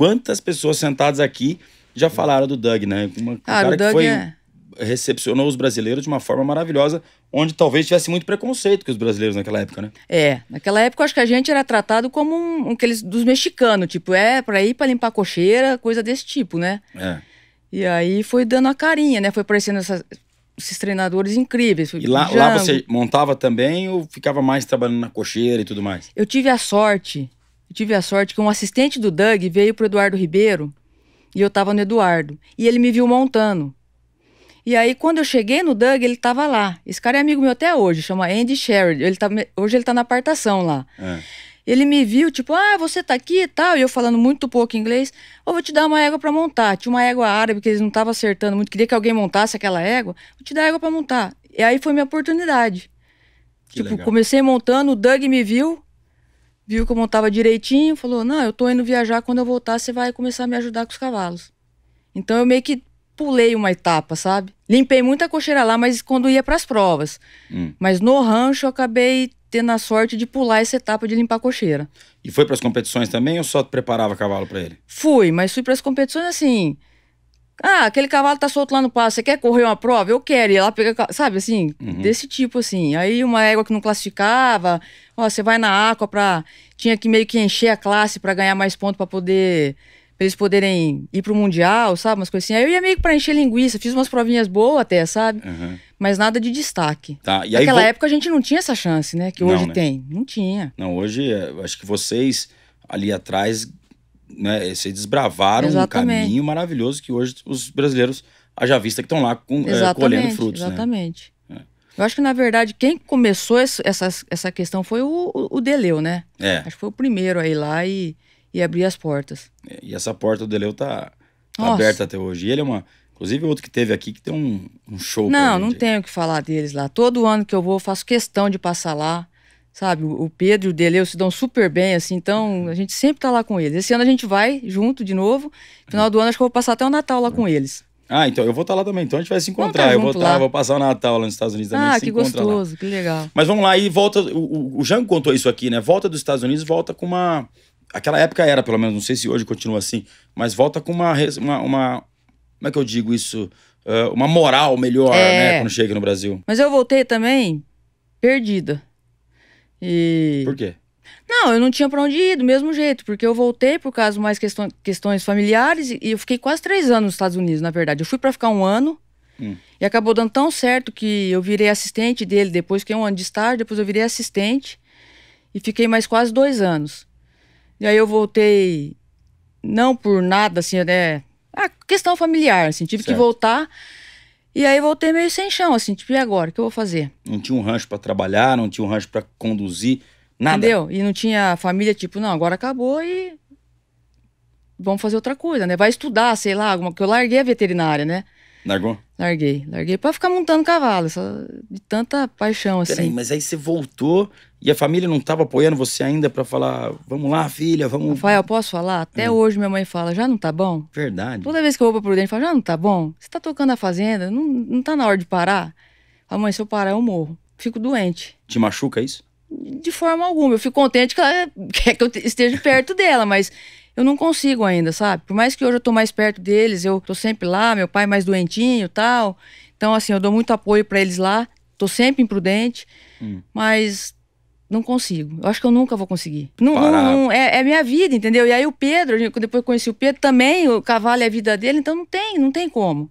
quantas pessoas sentadas aqui já hum. falaram do Doug, né? Uma, ah, cara que foi, é... recepcionou os brasileiros de uma forma maravilhosa, onde talvez tivesse muito preconceito com os brasileiros naquela época, né? É, naquela época eu acho que a gente era tratado como um, um aqueles dos mexicanos, tipo, é para ir para limpar cocheira, coisa desse tipo, né? É. E aí foi dando a carinha, né? Foi aparecendo esses treinadores incríveis. E lá, lá, você montava também ou ficava mais trabalhando na cocheira e tudo mais? Eu tive a sorte eu tive a sorte que um assistente do Doug veio para Eduardo Ribeiro e eu estava no Eduardo. E ele me viu montando. E aí, quando eu cheguei no Doug, ele estava lá. Esse cara é amigo meu até hoje, chama Andy Sherrod. Ele tá, hoje ele está na apartação lá. É. Ele me viu, tipo, ah, você tá aqui e tal. E eu falando muito pouco inglês. vou te dar uma égua para montar. Tinha uma égua árabe que eles não estavam acertando muito. Queria que alguém montasse aquela égua. Vou te dar égua para montar. E aí foi minha oportunidade. Que tipo, legal. comecei montando, o Doug me viu viu como eu tava direitinho, falou: Não, eu tô indo viajar, quando eu voltar você vai começar a me ajudar com os cavalos. Então eu meio que pulei uma etapa, sabe? Limpei muita cocheira lá, mas quando ia para as provas. Hum. Mas no rancho eu acabei tendo a sorte de pular essa etapa de limpar a cocheira. E foi para as competições também ou só preparava cavalo para ele? Fui, mas fui para as competições assim. Ah, aquele cavalo tá solto lá no passo, você quer correr uma prova? Eu quero ir lá pegar, sabe assim, uhum. desse tipo assim. Aí uma égua que não classificava, ó, você vai na água pra. Tinha que meio que encher a classe para ganhar mais ponto para poder. Pra eles poderem ir pro Mundial, sabe? Umas coisas assim. Aí eu ia meio que pra encher linguiça, fiz umas provinhas boas até, sabe? Uhum. Mas nada de destaque. Tá, e aí Naquela época a gente não tinha essa chance, né? Que não, hoje né? tem. Não tinha. Não, hoje eh, acho que vocês ali atrás né, vocês desbravaram exatamente. um caminho maravilhoso que hoje os brasileiros, haja vista que estão lá com, é, colhendo frutos. Né? Exatamente. Né? Eu acho que, na verdade, quem começou essa, essa questão foi o, o Deleu, né? É. Acho que foi o primeiro a ir lá e, e abrir as portas. É, e essa porta do Deleu tá, tá aberta até hoje. E ele é uma. Inclusive, outro que teve aqui que tem um, um show. Não, não tenho o que falar deles lá. Todo ano que eu vou, eu faço questão de passar lá sabe? O Pedro e o Deleu se dão super bem, assim, então a gente sempre tá lá com eles. Esse ano a gente vai junto de novo. Final do ano acho que eu vou passar até o Natal lá com eles. Ah, então eu vou estar tá lá também, então a gente vai se tá encontrar. Tá eu vou, tá, vou passar o Natal lá nos Estados Unidos também. Ah, que gostoso, lá. que legal. Mas vamos lá, e volta. O, o Jean contou isso aqui, né? Volta dos Estados Unidos, volta com uma. Aquela época era, pelo menos, não sei se hoje continua assim, mas volta com uma. uma, uma como é que eu digo isso? Uh, uma moral melhor, né, é... né? Quando chega no Brasil. Mas eu voltei também perdida. E... Por quê? Não, eu não tinha para onde ir, do mesmo jeito, porque eu voltei por causa de mais questão, questões familiares e eu fiquei quase três anos nos Estados Unidos, na verdade. Eu fui para ficar um ano hum. e acabou dando tão certo que eu virei assistente dele depois, que é um ano de estágio, depois eu virei assistente e fiquei mais quase dois anos. E aí eu voltei, não por nada, assim, né? A questão familiar, assim, tive certo. que voltar. E aí voltei meio sem chão, assim, tipo, e agora? O que eu vou fazer? Não tinha um rancho para trabalhar, não tinha um rancho para conduzir, nada. Entendeu? E não tinha família, tipo, não, agora acabou e. Vamos fazer outra coisa, né? Vai estudar, sei lá, alguma que eu larguei a veterinária, né? Largou? Larguei, larguei pra ficar montando cavalo, só de tanta paixão assim. Peraí, mas aí você voltou e a família não tava apoiando você ainda pra falar, vamos lá, filha, vamos. Rafael, posso falar? Até é. hoje minha mãe fala, já não tá bom? Verdade. Toda vez que eu vou pra Prudente, fala, já não tá bom? Você tá tocando a fazenda, não, não tá na hora de parar? A mãe, se eu parar, eu morro. Fico doente. Te machuca isso? De forma alguma. Eu fico contente que ela quer que eu esteja perto dela, mas eu não consigo ainda, sabe? Por mais que hoje eu tô mais perto deles, eu tô sempre lá, meu pai mais doentinho tal. Então, assim, eu dou muito apoio para eles lá. Tô sempre imprudente, hum. mas não consigo. Eu acho que eu nunca vou conseguir. Não, não, não, é, é minha vida, entendeu? E aí o Pedro, depois conheci o Pedro também, o cavalo é a vida dele, então não tem, não tem como.